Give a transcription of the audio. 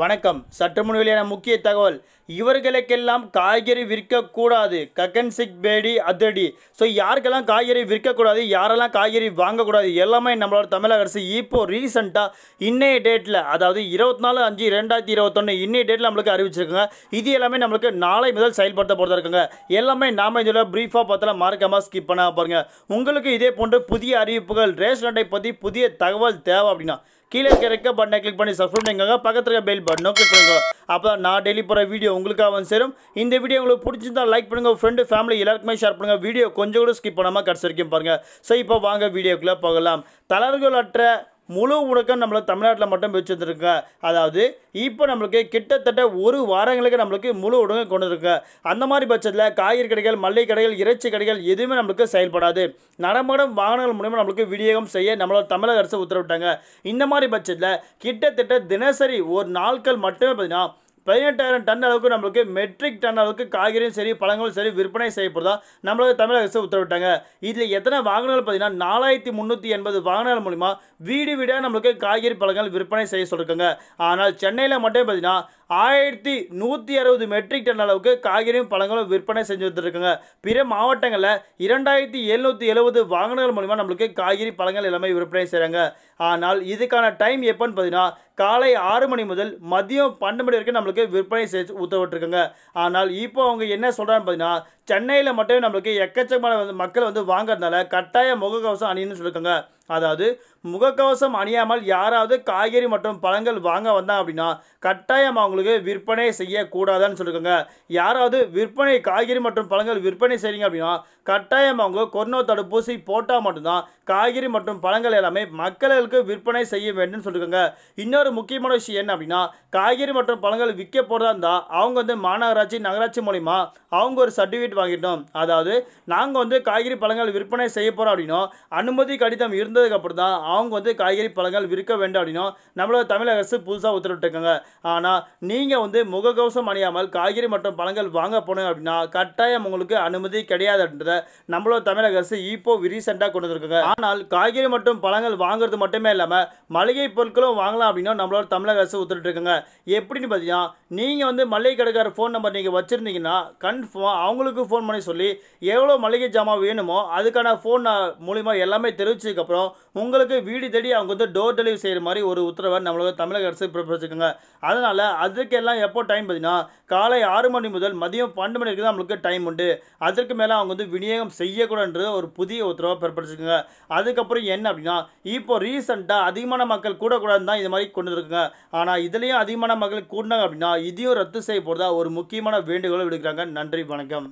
வணக்கம் சற்றுமுன் வெளியான முக்கிய தகவல் இவர்களுக்கெல்லாம் காய்கறி விற்கக்கூடாது கக்கன் சிக் பேடி அதடி ஸோ யாருக்கெல்லாம் காய்கறி விற்கக்கூடாது யாரெல்லாம் காய்கறி வாங்கக்கூடாது எல்லாமே நம்மளோட தமிழக அரசு இப்போது ரீசெண்டாக இன்னைய டேட்டில் அதாவது இருபத்தி நாலு அஞ்சு ரெண்டாயிரத்தி இருபத்தொன்று இன்னைய டேட்டில் நம்மளுக்கு அறிவிச்சிருக்காங்க இது எல்லாமே நம்மளுக்கு நாளை முதல் செயல்படுத்த போகிறதா இருக்குங்க எல்லாமே நாம இதில் ப்ரீஃபாக பார்த்தலாம் மார்க்கமாக ஸ்கிப் பண்ண பாருங்கள் உங்களுக்கு இதே போன்று புதிய அறிவிப்புகள் ரேஷன் அட்டை பற்றி புதிய தகவல் தேவை அப்படின்னா கீழே இருக்க ரெக்க பட்டனை கிளிக் பண்ணி சப்ஸ்கிரைப் பண்ணிக்கோங்க பக்கத்தில் இருக்க பெல் பட்டனும் கிளிக் பண்ணிக்கோங்க அப்போ நான் டெய்லி போகிற வீடியோ உங்களுக்காக வந்து சேரும் இந்த வீடியோ உங்களுக்கு பிடிச்சிருந்தா லைக் பண்ணுங்கள் ஃப்ரெண்டு ஃபேமிலி எல்லாருக்குமே ஷேர் பண்ணுங்கள் வீடியோ கொஞ்சம் கூட ஸ்கிப் பண்ணாமல் கடைசி வரைக்கும் பாருங்கள் ஸோ இப்போ வாங்க வீடியோக்குள்ளே போகலாம் அற்ற முழு ஊடகம் நம்மளை தமிழ்நாட்டில் மட்டும் வச்சுருந்துருங்க அதாவது இப்போ நம்மளுக்கு கிட்டத்தட்ட ஒரு வாரங்களுக்கு நம்மளுக்கு முழு ஊடகம் கொண்டு இருக்க அந்த மாதிரி பட்சத்தில் காய்கறி கடைகள் மல்லிகை கடைகள் இறைச்சி கடைகள் எதுவுமே நம்மளுக்கு செயல்படாது நடமாடும் வாகனங்கள் மூலிமா நம்மளுக்கு விநியோகம் செய்ய நம்மளோட தமிழக அரசு உத்தரவிட்டாங்க இந்த மாதிரி பட்சத்தில் கிட்டத்தட்ட தினசரி ஒரு நாட்கள் மட்டுமே பார்த்தீங்கன்னா பதினெட்டாயிரம் டன் அளவுக்கு நம்மளுக்கு மெட்ரிக் டன் அளவுக்கு காய்கறியும் சரி பழங்களும் சரி விற்பனை செய்யப்படுதா நம்மளுக்கு தமிழக அரசு உத்தரவிட்டாங்க இதில் எத்தனை வாகனங்கள் பார்த்தீங்கன்னா நாலாயிரத்தி முந்நூற்றி எண்பது வாகனங்கள் மூலிமா வீடு வீடாக நம்மளுக்கு காய்கறி பழங்கள் விற்பனை செய்ய சொல்லியிருக்காங்க ஆனால் சென்னையில் மட்டும் பார்த்தீங்கன்னா ஆயிரத்தி நூற்றி அறுபது மெட்ரிக் டன் அளவுக்கு காய்கறியும் பழங்களும் விற்பனை செஞ்சு வந்துருக்குங்க பிற மாவட்டங்களில் இரண்டாயிரத்தி எழுநூற்றி எழுபது வாகனங்கள் மூலிமா நம்மளுக்கு காய்கறி பழங்கள் எல்லாமே விற்பனை செய்கிறாங்க ஆனால் இதுக்கான டைம் எப்போன்னு பார்த்தீங்கன்னா காலை ஆறு மணி முதல் மதியம் பன்னெண்டு மணி வரைக்கும் நம்மளுக்கு விற்பனை செஞ்சு உத்தரவிட்டுருக்குங்க ஆனால் இப்போ அவங்க என்ன சொல்கிறான்னு பார்த்தீங்கன்னா சென்னையில் மட்டும் நம்மளுக்கு எக்கச்சக்கமான வந்து மக்கள் வந்து வாங்குறதுனால கட்டாய முகக்கவசம் அணின்னு சொல்லியிருக்காங்க அதாவது முகக்கவசம் அணியாமல் யாராவது காய்கறி மற்றும் பழங்கள் வாங்க வந்தால் அப்படின்னா கட்டாயம் அவங்களுக்கு விற்பனை செய்யக்கூடாதான்னு சொல்லியிருக்காங்க யாராவது விற்பனை காய்கறி மற்றும் பழங்கள் விற்பனை செய்கிறீங்க அப்படின்னா கட்டாயம் அவங்க கொரோனா தடுப்பூசி போட்டால் மட்டும்தான் காய்கறி மற்றும் பழங்கள் எல்லாமே மக்களுக்கு விற்பனை செய்ய வேண்டும் சொல்லியிருக்காங்க இன்னொரு முக்கியமான விஷயம் என்ன அப்படின்னா காய்கறி மற்றும் பழங்கள் விற்க போகிறதா இருந்தால் அவங்க வந்து மாநகராட்சி நகராட்சி மூலிமா அவங்க ஒரு சர்டிஃபிகேட் சர்டிஃபிகேட் வாங்கிட்டோம் அதாவது நாங்கள் வந்து காய்கறி பழங்கள் விற்பனை செய்ய போகிறோம் அப்படின்னோ அனுமதி கடிதம் இருந்ததுக்கப்புறம் தான் அவங்க வந்து காய்கறி பழங்கள் விற்க வேண்டாம் அப்படின்னோ நம்மளோட தமிழக அரசு புதுசாக உத்தரவிட்டிருக்காங்க ஆனால் நீங்கள் வந்து முகக்கவசம் அணியாமல் காய்கறி மற்றும் பழங்கள் வாங்க போனோம் அப்படின்னா கட்டாயம் உங்களுக்கு அனுமதி கிடையாது அப்படின்றத நம்மளோட தமிழக அரசு இப்போ ரீசெண்டாக கொண்டு வந்திருக்காங்க ஆனால் காய்கறி மற்றும் பழங்கள் வாங்குறது மட்டுமே இல்லாமல் மளிகை பொருட்களும் வாங்கலாம் அப்படின்னா நம்மளோட தமிழக அரசு உத்தரவிட்டிருக்காங்க எப்படின்னு பார்த்தீங்கன்னா நீங்கள் வந்து மளிகை கடைக்கார ஃபோன் நம்பர் நீங்கள் வச்சுருந்தீங்கன்னா கன்ஃபார்ம் அவங்களுக்கு ஃபோன் பண்ணி சொல்லி எவ்வளோ மளிகை ஜாமான் வேணுமோ அதுக்கான ஃபோன் மூலிமா எல்லாமே தெரிவிச்சதுக்கப்புறம் உங்களுக்கு வீடு தேடி அவங்க வந்து டோர் டெலிவரி செய்கிற மாதிரி ஒரு உத்தரவை நம்மளோட தமிழக அரசு பிறப்பிச்சிருக்காங்க அதனால் அதுக்கெல்லாம் எப்போ டைம் பார்த்தீங்கன்னா காலை ஆறு மணி முதல் மதியம் பன்னெண்டு மணி வரைக்கும் தான் நம்மளுக்கு டைம் உண்டு அதற்கு மேலே அவங்க வந்து விநியோகம் செய்யக்கூடாதுன்றது ஒரு புதிய உத்தரவை பிறப்பிச்சிருக்காங்க அதுக்கப்புறம் என்ன அப்படின்னா இப்போ ரீசெண்டாக அதிகமான மக்கள் கூடக்கூடாதுன்னு தான் இந்த மாதிரி கொண்டு இருக்காங்க ஆனால் இதுலேயும் அதிகமான மக்கள் கூடினாங்க அப்படின்னா இதையும் ரத்து செய்ய போகிறதா ஒரு முக்கியமான வேண்டுகோளை விடுக்கிறாங்க நன்றி வணக்கம்